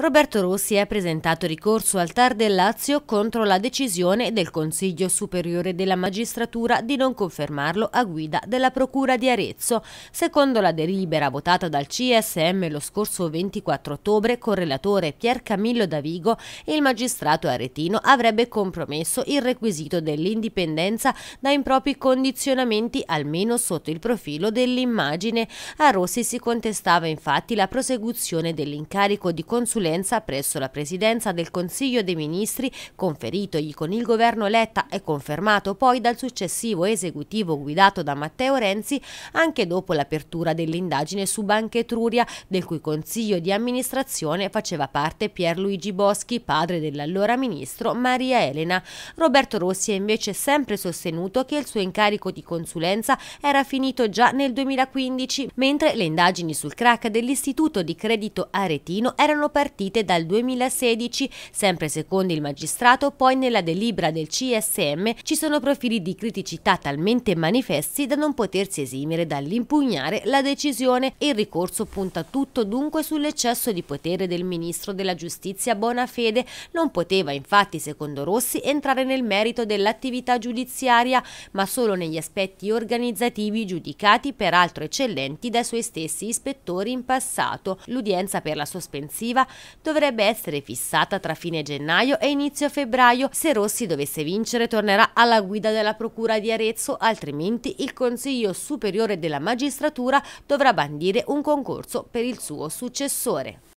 Roberto Rossi ha presentato ricorso al TAR del Lazio contro la decisione del Consiglio Superiore della Magistratura di non confermarlo a guida della Procura di Arezzo. Secondo la delibera votata dal CSM lo scorso 24 ottobre con relatore Pier Camillo Davigo, il magistrato aretino avrebbe compromesso il requisito dell'indipendenza da impropri condizionamenti almeno sotto il profilo dell'immagine. A Rossi si contestava infatti la prosecuzione dell'incarico di consulente consulenza presso la Presidenza del Consiglio dei Ministri, conferitogli con il governo Letta e confermato poi dal successivo esecutivo guidato da Matteo Renzi anche dopo l'apertura dell'indagine su Banca Etruria, del cui consiglio di amministrazione faceva parte Pierluigi Boschi, padre dell'allora ministro Maria Elena. Roberto Rossi ha invece sempre sostenuto che il suo incarico di consulenza era finito già nel 2015, mentre le indagini sul crack dell'Istituto di Credito Aretino erano partite partite dal 2016. Sempre secondo il magistrato, poi nella delibera del CSM ci sono profili di criticità talmente manifesti da non potersi esimere dall'impugnare la decisione e il ricorso punta tutto dunque sull'eccesso di potere del ministro della giustizia Bonafede. Non poteva infatti, secondo Rossi, entrare nel merito dell'attività giudiziaria, ma solo negli aspetti organizzativi giudicati peraltro eccellenti dai suoi stessi ispettori in passato. L'udienza per la sospensiva dovrebbe essere fissata tra fine gennaio e inizio febbraio. Se Rossi dovesse vincere tornerà alla guida della Procura di Arezzo, altrimenti il Consiglio Superiore della Magistratura dovrà bandire un concorso per il suo successore.